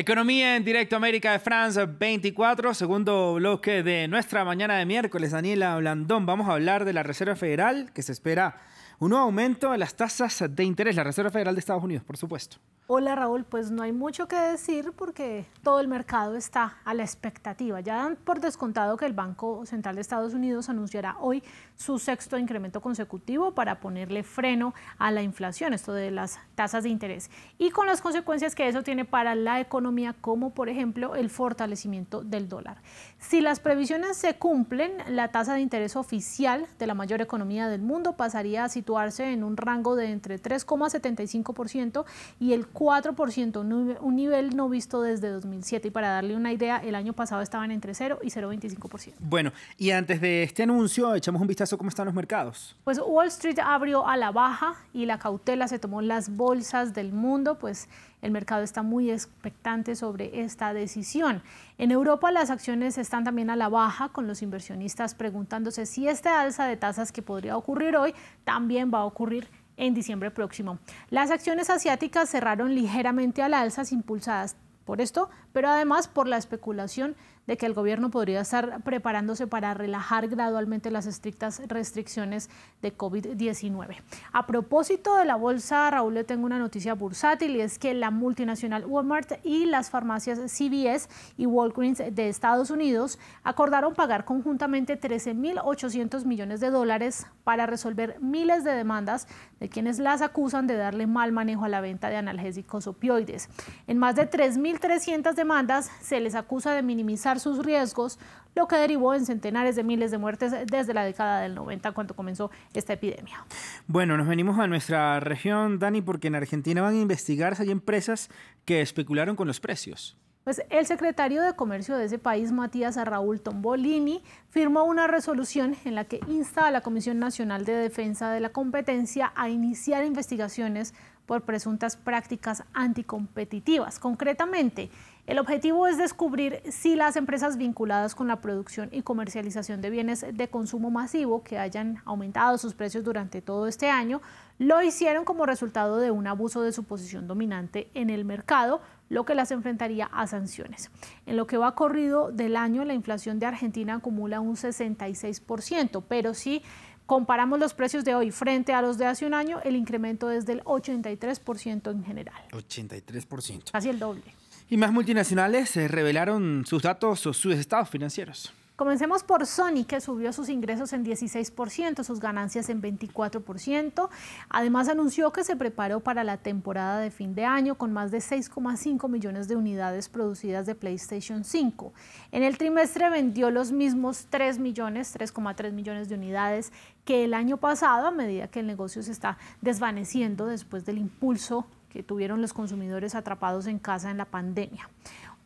Economía en directo América de France 24, segundo bloque de nuestra mañana de miércoles. Daniela Blandón, vamos a hablar de la Reserva Federal, que se espera un nuevo aumento de las tasas de interés, la Reserva Federal de Estados Unidos, por supuesto. Hola Raúl, pues no hay mucho que decir porque todo el mercado está a la expectativa. Ya dan por descontado que el Banco Central de Estados Unidos anunciará hoy su sexto incremento consecutivo para ponerle freno a la inflación, esto de las tasas de interés, y con las consecuencias que eso tiene para la economía como por ejemplo el fortalecimiento del dólar. Si las previsiones se cumplen, la tasa de interés oficial de la mayor economía del mundo pasaría a situarse en un rango de entre 3,75% y el 4%, un nivel no visto desde 2007. Y para darle una idea, el año pasado estaban entre 0 y 0,25%. Bueno, y antes de este anuncio, echamos un vistazo a cómo están los mercados. Pues Wall Street abrió a la baja y la cautela se tomó las bolsas del mundo, pues el mercado está muy expectante sobre esta decisión. En Europa las acciones están también a la baja, con los inversionistas preguntándose si esta alza de tasas que podría ocurrir hoy también va a ocurrir en diciembre próximo. Las acciones asiáticas cerraron ligeramente a la alza, impulsadas por esto, pero además por la especulación de que el gobierno podría estar preparándose para relajar gradualmente las estrictas restricciones de COVID-19. A propósito de la bolsa, Raúl, le tengo una noticia bursátil y es que la multinacional Walmart y las farmacias CVS y Walgreens de Estados Unidos acordaron pagar conjuntamente 13.800 millones de dólares para resolver miles de demandas de quienes las acusan de darle mal manejo a la venta de analgésicos opioides. En más de 3.300 demandas se les acusa de minimizar sus riesgos, lo que derivó en centenares de miles de muertes desde la década del 90 cuando comenzó esta epidemia. Bueno, nos venimos a nuestra región, Dani, porque en Argentina van a investigar si hay empresas que especularon con los precios. Pues el secretario de Comercio de ese país, Matías Raúl Tombolini, firmó una resolución en la que insta a la Comisión Nacional de Defensa de la Competencia a iniciar investigaciones por presuntas prácticas anticompetitivas. Concretamente, el objetivo es descubrir si las empresas vinculadas con la producción y comercialización de bienes de consumo masivo que hayan aumentado sus precios durante todo este año lo hicieron como resultado de un abuso de su posición dominante en el mercado, lo que las enfrentaría a sanciones. En lo que va corrido del año, la inflación de Argentina acumula un 66%, pero si comparamos los precios de hoy frente a los de hace un año, el incremento es del 83% en general. 83%. Casi el doble. Y más multinacionales eh, revelaron sus datos o sus estados financieros. Comencemos por Sony, que subió sus ingresos en 16%, sus ganancias en 24%. Además anunció que se preparó para la temporada de fin de año con más de 6,5 millones de unidades producidas de PlayStation 5. En el trimestre vendió los mismos 3 millones, 3,3 millones de unidades que el año pasado, a medida que el negocio se está desvaneciendo después del impulso que tuvieron los consumidores atrapados en casa en la pandemia.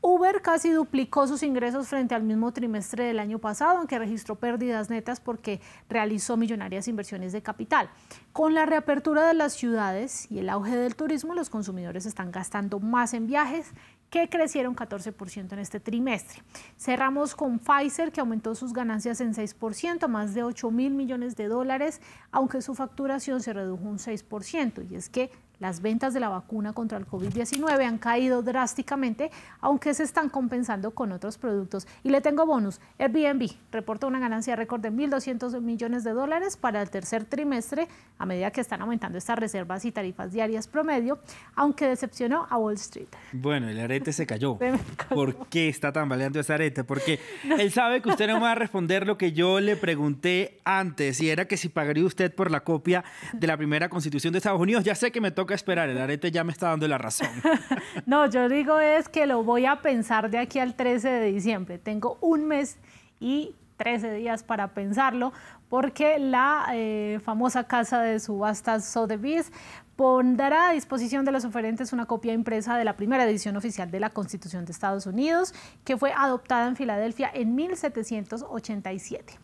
Uber casi duplicó sus ingresos frente al mismo trimestre del año pasado, aunque registró pérdidas netas porque realizó millonarias inversiones de capital. Con la reapertura de las ciudades y el auge del turismo, los consumidores están gastando más en viajes que crecieron 14% en este trimestre. Cerramos con Pfizer, que aumentó sus ganancias en 6%, más de 8 mil millones de dólares, aunque su facturación se redujo un 6%. Y es que las ventas de la vacuna contra el COVID-19 han caído drásticamente, aunque se están compensando con otros productos. Y le tengo bonus. Airbnb reporta una ganancia récord de 1.200 millones de dólares para el tercer trimestre, a medida que están aumentando estas reservas y tarifas diarias promedio, aunque decepcionó a Wall Street. Bueno, el arete se cayó. ¿Por qué está tambaleando ese arete? Porque él sabe que usted no va a responder lo que yo le pregunté antes, y era que si pagaría usted por la copia de la primera constitución de Estados Unidos. Ya sé que me toca esperar, el arete ya me está dando la razón. no, yo digo es que lo voy a pensar de aquí al 13 de diciembre. Tengo un mes y 13 días para pensarlo, porque la eh, famosa casa de subastas Sotheby's pondrá a disposición de los oferentes una copia impresa de la primera edición oficial de la Constitución de Estados Unidos, que fue adoptada en Filadelfia en 1787.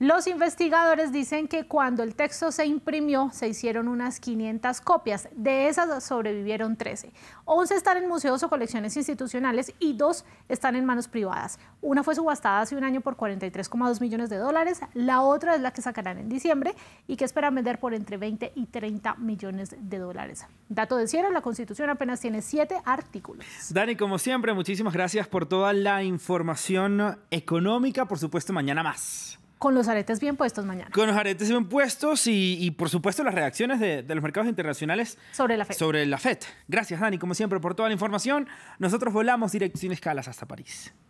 Los investigadores dicen que cuando el texto se imprimió se hicieron unas 500 copias, de esas sobrevivieron 13. 11 están en museos o colecciones institucionales y dos están en manos privadas. Una fue subastada hace un año por 43,2 millones de dólares, la otra es la que sacarán en diciembre y que esperan vender por entre 20 y 30 millones de dólares. Dato de cierre, la Constitución apenas tiene 7 artículos. Dani, como siempre, muchísimas gracias por toda la información económica, por supuesto mañana más con los aretes bien puestos mañana. Con los aretes bien puestos y, por supuesto, las reacciones de, los mercados internacionales. Sobre la FED. Sobre la FED. Gracias, Dani, como siempre, por toda la información. Nosotros volamos directo sin escalas hasta París.